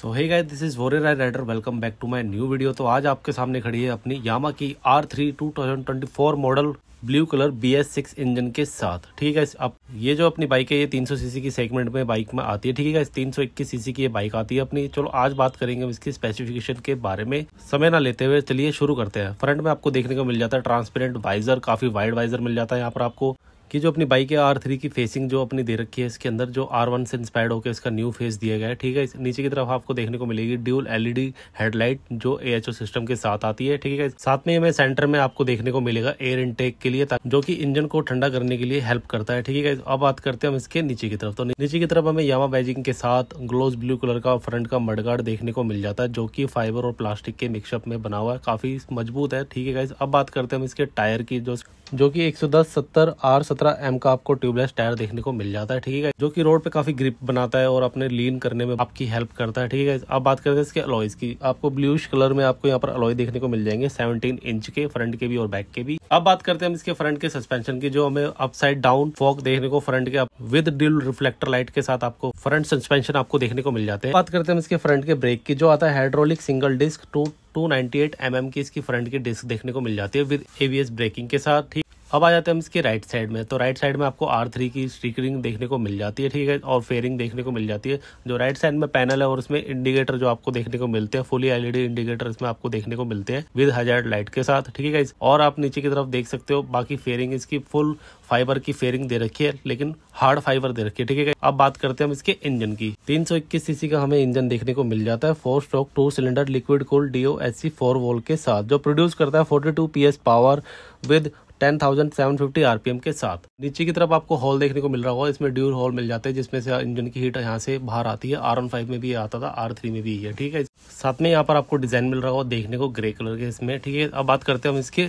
so hey guys this is वोरे Rai rider welcome back to my new video तो आज आपके सामने खड़ी है अपनी यामा की R three two thousand twenty four model blue colour B S six engine के साथ ठीक है अब ये जो अपनी बाइक है ये 300 सीसी की सेगमेंट में बाइक में आती है ठीक है तीन सौ इक्कीस सीसी की ये बाइक आती है अपनी चलो आज बात करेंगे इसकी स्पेसिफिकेशन के बारे में समय ना लेते हुए चलिए शुरू करते हैं फ्रंट में आपको देखने को मिल जाता है ट्रांसपेरेंट वाइजर काफी वाइड वाइजर मिल जाता है यहाँ पर आपको कि जो अपनी बाइक है आर थ्री की फेसिंग जो अपनी दे रखी है इसके अंदर जो आर वन से इंस्पायर्ड होकर इसका न्यू फेस दिया गया है ठीक है नीचे की तरफ आपको देखने को मिलेगी ड्यूल एलईडी हेडलाइट जो ए सिस्टम के साथ आती है ठीक है साथ में हमें सेंटर में आपको देखने को मिलेगा एयर इनटेक के लिए जो की इंजन को ठंडा करने के लिए हेल्प करता है ठीक है अब बात करते हैं हम इसके नीचे की तरफ तो नीचे की तरफ हमें यामा बैजिंग के साथ ग्लोज ब्लू कलर का फ्रंट का मडगार्ड देखने को मिल जाता है जो की फाइबर और प्लास्टिक के मिक्सअप में बना हुआ है काफी मजबूत है ठीक है अब बात करते हैं हम इसके टायर की जो जो सौ दस सत्तर आर सत्रह एम का आपको ट्यूबलेस टायर देखने को मिल जाता है ठीक है जो कि रोड पे काफी ग्रिप बनाता है और अपने लीन करने में आपकी हेल्प करता है ठीक है अब बात करते हैं इसके अलॉयज की आपको ब्लूश कलर में आपको यहाँ पर अलॉय देखने को मिल जाएंगे सेवनटीन इंच के फ्रंट के भी और बैक के भी अब बात करते हैं हम इसके फ्रंट के सस्पेंशन की जो हमें अप डाउन फॉक देखने को फ्रंट के विद डिल रिफ्लेक्टर लाइट के साथ आपको फ्रंट सस्पेंशन आपको देखने को मिल जाते हैं बात करते हैं इसके फ्रंट के ब्रेक की जो आता है hydraulic single disc two 298 M mm की इसकी फ्रंट की डिस्क देखने को मिल जाती है विद एवीएस ब्रेकिंग के साथ ठीक अब आ जाते हैं हम इसके राइट साइड में तो राइट साइड में आपको आर थ्री की स्टिकरिंग देखने को मिल जाती है ठीक है और फेयरिंग देखने को मिल जाती है जो राइट साइड में पैनल है और उसमें इंडिकेटर जो आपको देखने को मिलते हैं फुली एलईडी इंडिकेटर इसमें आपको देखने को मिलते हैं विद हजार लाइट के साथ ठीक है और आप नीचे की तरफ देख सकते हो बाकी फेयरिंग इसकी फुल फाइबर की फेयरिंग दे रखी है लेकिन हार्ड फाइबर दे रखी है ठीक है अब बात करते हैं हम इसके इंजन की तीन सीसी का हमें इंजन देखने को मिल जाता है four stroke two cylinder liquid cool D O S C four volt के साथ जो प्रोड्यूस करता है forty PS power with ten thousand seven fifty RPM के साथ नीचे की तरफ आपको हॉल देखने को मिल रहा होगा इसमें ड्यूर हॉल मिल जाते हैं जिसमें से इंजन की हीट यहाँ से बाहर आती है आर वन फाइव में भी आता था आर थ्री में भी है ठीक है साथ में यहाँ पर आपको डिजाइन मिल रहा होगा देखने को ग्रे कलर के इसमें ठीक है अब बात करते हैं हम इसके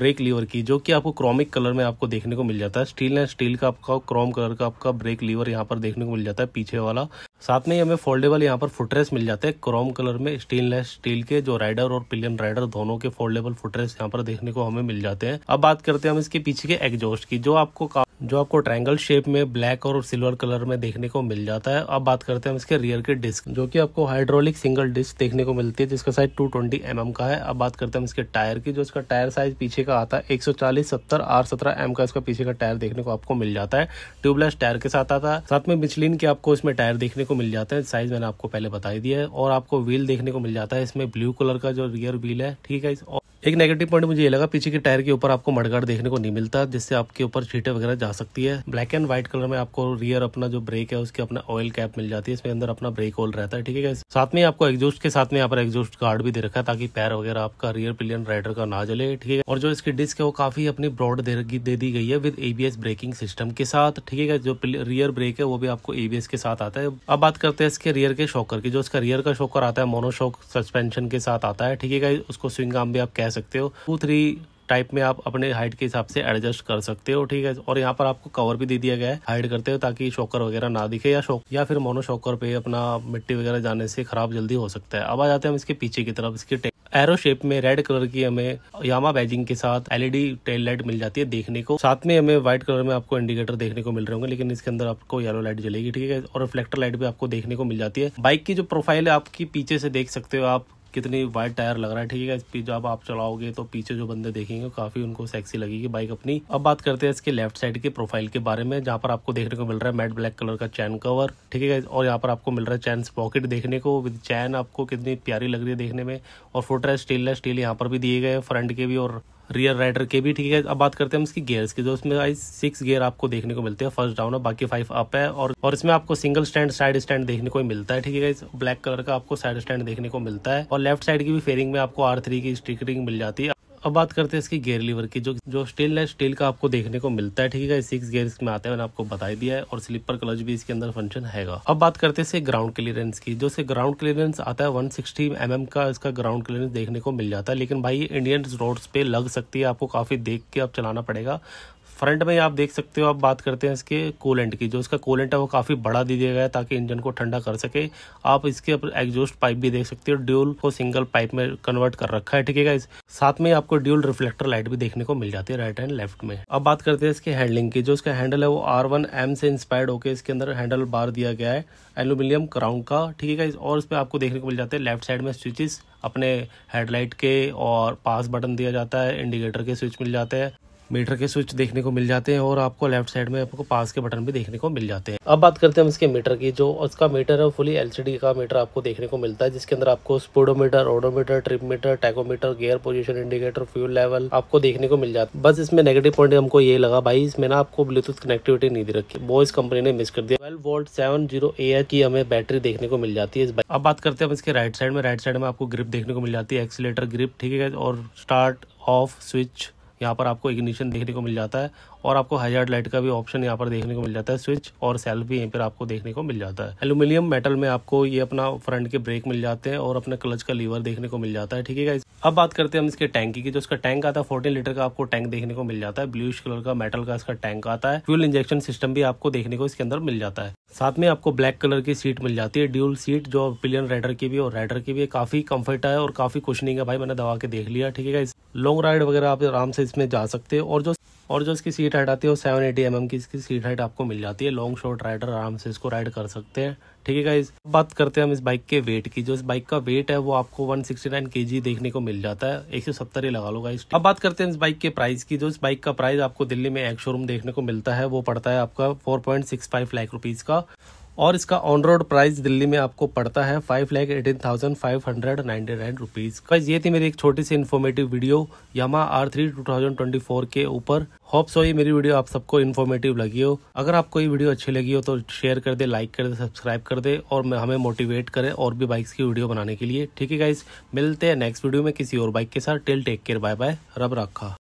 ब्रेक लीवर की जो कि आपको क्रोमिक कलर में आपको देखने को मिल जाता है स्टील एंड स्टील का आपका क्रोम कलर का आपका ब्रेक लीवर यहाँ पर देखने को मिल जाता है पीछे वाला साथ में हमें फोल्डेबल यहाँ पर फुटरेस मिल जाते हैं क्रोम कलर में स्टेनलेस स्टील के जो राइडर और पिलियन राइडर दोनों के फोल्डेबल फुटरेस यहाँ पर देखने को हमें मिल जाते हैं अब बात करते हैं हम इसके पीछे के एग्जॉस्ट की जो आपको जो आपको ट्रायंगल शेप में ब्लैक और सिल्वर कलर में देखने को मिल जाता है अब बात करते हैं हम इसके रियर के डिस्क जो कि आपको हाइड्रोलिक सिंगल डिस्क देखने को मिलती है जिसका साइज 220 ट्वेंटी mm का है अब बात करते हैं हम इसके टायर की जो इसका टायर साइज पीछे का आता है 140 70 आर 17 एम का इसका पीछे का टायर देखने को आपको मिल जाता है ट्यूबलेस टायर के साथ आता है साथ में मिचलिन के आपको इसमें टायर देखने को मिल जाता है साइज मैंने आपको पहले बताई दिया है और आपको व्हील देखने को मिल जाता है इसमें ब्लू कलर का जो रियर व्हील है ठीक है एक नेगेटिव पॉइंट मुझे ये लगा पीछे के टायर के ऊपर आपको मडगार्ड देखने को नहीं मिलता जिससे आपके ऊपर छीटे वगैरह जा सकती है ब्लैक एंड व्हाइट कलर में आपको रियर अपना जो ब्रेक है उसके अपना ऑयल कैप मिल जाती है इसमें अंदर अपना ब्रेक ऑल रहता है ठीक है साथ में आपको एग्जोस्ट के साथ में यहाँ पर एग्जोस्ट गार्ड भी दे रखा है ताकि पैर वगैरह आपका रियर पिलियन राइडर का ना जले ठीक है और जो इसकी डिस्क है वो काफी अपनी ब्रॉड दे दी गई है विद एबीएस ब्रेकिंग सिस्टम के साथ ठीक है जो रियर ब्रेक है वो भी आपको एबीएस के साथ आता है अब बात करते हैं इसके रियर के शॉकर की जो इसका रियर का शॉकर आता है मोनोशॉक सस्पेंशन के साथ आता है ठीक है उसको स्विंग आम भी आप कैसे सकते हो टू थ्री टाइप में आप अपने हाइट के हिसाब से एडजस्ट कर सकते हो ठीक है और यहाँ पर आपको कवर भी दे दिया गया है हाइड करते हो ताकि शॉकर वगैरह ना दिखे या शॉक या फिर मोनो शॉकर पे अपना मिट्टी वगैरह जाने से खराब जल्दी हो सकता है अब आ जाते हैं हम इसके पीछे की तरफ इसके एरो शेप में रेड कलर की हमें यामा बैजिंग के साथ एलईडी टेल लाइट मिल जाती है देखने को साथ में हमें व्हाइट कलर में आपको इंडिकेटर देखने को मिल रहे होंगे लेकिन इसके अंदर आपको येलो लाइट जलेगी ठीक है और रिफ्लेक्टर लाइट भी आपको देखने को मिल जाती है बाइक की जो प्रोफाइल है आपकी पीछे से देख सकते हो आप कितनी वाइड टायर लग रहा है ठीक है इस जब आप चलाओगे तो पीछे जो बंदे देखेंगे काफ़ी उनको सेक्सी लगेगी बाइक अपनी अब बात करते हैं इसके लेफ्ट साइड के प्रोफाइल के बारे में जहाँ पर आपको देखने को मिल रहा है मैट ब्लैक कलर का चैन कवर ठीक है और यहाँ पर आपको मिल रहा है चैन पॉकेट देखने को विद चैन आपको कितनी प्यारी लग रही है देखने में और फुटरेस्ट स्टेनलेस स्टील यहाँ पर भी दिए गए फ्रंट के भी और रियर राइडर के भी ठीक है अब बात करते हैं हम इसकी गियर्स की जो इसमें आई सिक्स गियर आपको देखने को मिलते हैं फर्स्ट डाउन है बाकी फाइव अप है और, और इसमें आपको सिंगल स्टैंड साइड स्टैंड देखने को मिलता है ठीक है ब्लैक कलर का आपको साइड स्टैंड देखने को मिलता है और लेफ्ट साइड की भी फेयरिंग में आपको आर की स्टिकरिंग मिल जाती है अब बात करते हैं इसकी गेयर लीवर की जो जो स्टील है स्टील का आपको देखने को मिलता है ठीक है सिक्स गेयर इसमें आते हैं मैंने आपको बताई दिया है और स्लीपर क्लच भी इसके अंदर फंक्शन हैगा अब बात करते हैं ग्राउंड क्लियरेंस की जो से ग्राउंड क्लियरेंस आता है वन सिक्सटी mm का इसका ग्राउंड क्लियरेंस देखने को मिल जाता है लेकिन भाई इंडियन रोड्स पे लग सकती है आपको काफी देख के अब चलाना पड़ेगा फ्रंट में आप देख सकते हो आप बात करते हैं इसके कूलेंट की जो इसका कोलेंट है वो काफ़ी बड़ा दे दिया गया है ताकि इंजन को ठंडा कर सके आप इसके एग्जॉस्ट पाइप भी देख सकते हो ड्यूल को सिंगल पाइप में कन्वर्ट कर रखा है ठीक है इस साथ में आपको ड्यूल रिफ्लेक्टर लाइट भी देखने को मिल जाती है राइट एंड लेफ्ट में अब बात करते हैं इसके हैंडलिंग की जो इसका हैंडल है वो आर वन एम से इंस्पायर्ड होकर इसके अंदर हैंडल बार दिया गया है एल्यूमिनियम क्राउन का ठीक है और इस पर आपको देखने को मिल जाते हैं लेफ्ट साइड में स्विचेस अपने हेडलाइट के और पास बटन दिया जाता है इंडिकेटर के स्विच मिल जाते हैं मीटर के स्विच देखने को मिल जाते हैं और आपको लेफ्ट साइड में आपको पास के बटन भी देखने को मिल जाते हैं अब बात करते हैं हम इसके मीटर की जो उसका मीटर है फुली एलसीडी का मीटर आपको देखने को मिलता है जिसके अंदर आपको speedometer odometer trip meter tachometer gear position indicator fuel level आपको देखने को मिल जाता है बस इसमें नेगेटिव पॉइंट हमको ये लगा भाई इसमें ना आपको ब्लूटूथ कनेक्टिविटी नहीं दे रखी वो इस कंपनी ने मिस कर दिया twelve volt seven zero A की हमें बैटरी देखने को मिल जाती है इस अब बात करते हैं हम इसके राइट साइड में राइट साइड में आपको ग्रिप देखने को मिल जाती है एक्सीटर ग्रिप ठीक है और स्टार्ट ऑफ स्विच यहाँ पर आपको इग्निशन देखने को मिल जाता है और आपको हाईजार्ड लाइट का भी ऑप्शन यहाँ पर देखने को मिल जाता है स्विच और सेल्फ भी यहाँ पर आपको देखने को मिल जाता है एल्यूमिनियम मेटल में आपको ये अपना फ्रंट के ब्रेक मिल जाते हैं और अपने क्लच का लीवर देखने को मिल जाता है ठीक है अब बात करते हैं हम इसके टैंक की जो इसका टैंक आता है फोर्टीन लीटर का आपको टैंक देखने को मिल जाता है ब्लूश कलर का मेटल का इसका टैंक आता है फ्यूल इंजेक्शन सिस्टम भी आपको देखने को इसके अंदर मिल जाता है साथ में आपको ब्लैक कलर की सीट मिल जाती है ड्यूल सीट जो पिलियन राइडर की भी और राइडर की भी काफी कंफर्ट है और काफी नहीं है भाई मैंने दवा के देख लिया ठीक है लॉन्ग राइड वगैरह आप आराम से इसमें जा सकते हैं और जो और जो इसकी सीट हाइट आती है वो सेवन एटी एम की इसकी सीट हाइट आपको मिल जाती है लॉन्ग शॉर्ट राइडर आराम से इसको राइड कर सकते हैं ठीक है गाइज बात करते हैं हम इस बाइक के वेट की जो इस बाइक का वेट है वो आपको 169 सिक्सटी देखने को मिल जाता है एक सौ सत्तर ही लगा लो गाइज अब बात करते हैं इस बाइक के प्राइस की जो इस बाइक का प्राइस आपको दिल्ली में एक शोरूम देखने को मिलता है वो पड़ता है आपका four point six five lakh rupees का और इसका ऑन रोड प्राइस दिल्ली में आपको पड़ता है five lakh eighteen thousand five hundred ninety nine rupees ये थी मेरी एक छोटी सी informative video Yamaha R three two thousand twenty four के ऊपर होप सो ये मेरी वीडियो आप सबको इन्फॉर्मेटिव लगी हो अगर आपको ये वीडियो अच्छी लगी हो तो शेयर कर दे लाइक कर दे सब्सक्राइब कर दे और हमें मोटिवेट करें और भी बाइक्स की वीडियो बनाने के लिए ठीक है गाइज मिलते हैं नेक्स्ट वीडियो में किसी और बाइक के साथ till take care bye bye रब रखा